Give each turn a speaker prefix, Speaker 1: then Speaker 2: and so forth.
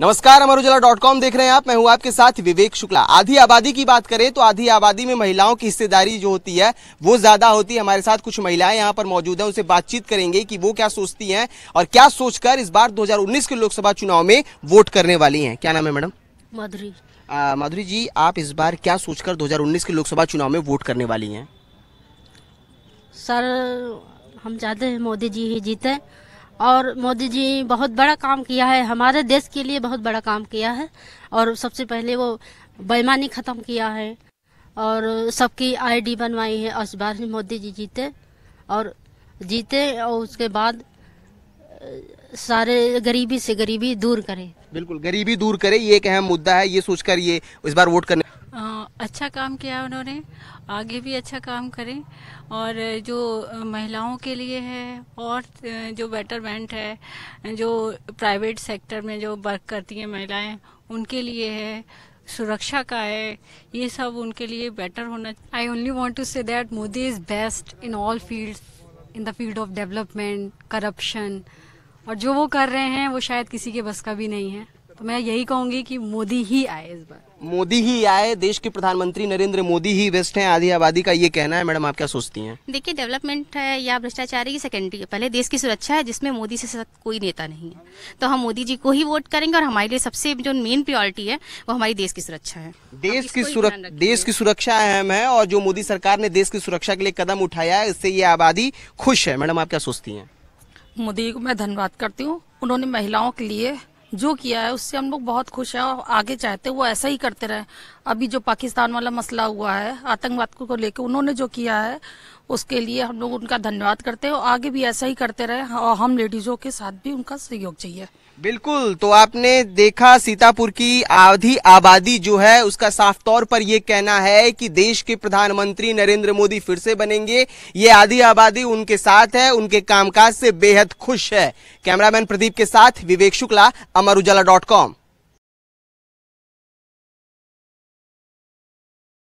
Speaker 1: नमस्कार अमर Ujala dot com देख रहे हैं आप मैं हूं आपके साथ विवेक शुक्ला आधी आबादी की बात करें तो आधी आबादी में महिलाओं की हिस्सेदारी जो होती है वो ज्यादा होती है हमारे साथ कुछ महिलाएं यहां पर मौजूद हैं उनसे बातचीत करेंगे कि वो क्या सोचती हैं और क्या सोचकर इस बार 2019 के लोकसभा चुनाव में वोट करने वाली है क्या नाम है मैडम माधुरी माधुरी जी आप इस बार क्या सोचकर दो के लोकसभा चुनाव में वोट करने वाली है
Speaker 2: सर हम चाहते हैं मोदी जी ही जीते और मोदी जी बहुत बड़ा काम किया है हमारे देश के लिए बहुत बड़ा काम किया है और सबसे पहले वो बेईमानी खत्म किया है और सबकी आईडी बनवाई है उस बार मोदी जी जीते और जीते और उसके बाद सारे गरीबी से गरीबी दूर करें
Speaker 1: बिल्कुल गरीबी दूर करे ये एक अहम मुद्दा है ये सोचकर ये इस बार वोट करने
Speaker 3: अच्छा काम किया है उन्होंने आगे भी अच्छा काम करें और जो महिलाओं के लिए है और जो बेटरमेंट है जो प्राइवेट सेक्टर में जो वर्क करती हैं महिलाएं उनके लिए है सुरक्षा का है ये सब उनके लिए बेटर होना
Speaker 4: I only want to say that Modi is best in all field in the field of development corruption और जो वो कर रहे हैं वो शायद किसी के बस का भी नहीं है तो मैं यही कहूंगी कि मोदी ही आए इस बार
Speaker 1: मोदी ही आए देश के प्रधानमंत्री नरेंद्र मोदी ही वेस्ट हैं आधी आबादी का ये कहना है मैडम आप क्या सोचती हैं
Speaker 2: देखिए डेवलपमेंट है या भ्रष्टाचारी की सेकेंडरी है पहले देश की सुरक्षा है जिसमें मोदी से कोई नेता नहीं है तो हम मोदी जी को ही वोट करेंगे और हमारे लिए सबसे जो मेन प्रियोरिटी है वो हमारी देश की सुरक्षा
Speaker 1: है देश की सुरक्षा देश की सुरक्षा अहम है और जो मोदी सरकार ने देश की सुरक्षा के लिए कदम उठाया है इससे ये आबादी खुश है मैडम आप क्या सोचती है
Speaker 5: मोदी को मैं धन्यवाद करती हूँ उन्होंने महिलाओं के लिए जो किया है उससे हम लोग बहुत खुश हैं और आगे चाहते हैं वो ऐसा ही करते रहें अभी जो पाकिस्तान वाला मसला हुआ है आतंकवाद को लेकर उन्होंने जो किया है उसके लिए हम लोग उनका धन्यवाद करते हैं और आगे भी ऐसा ही करते रहे हाँ, और हम लेडीजों के साथ भी उनका सहयोग चाहिए
Speaker 1: बिल्कुल तो आपने देखा सीतापुर की आधी आबादी जो है उसका साफ तौर पर यह कहना है कि देश के प्रधानमंत्री नरेंद्र मोदी फिर से बनेंगे ये आधी आबादी उनके साथ है उनके कामकाज से बेहद खुश है कैमरामैन प्रदीप के साथ विवेक शुक्ला अमर उजाला डॉट कॉम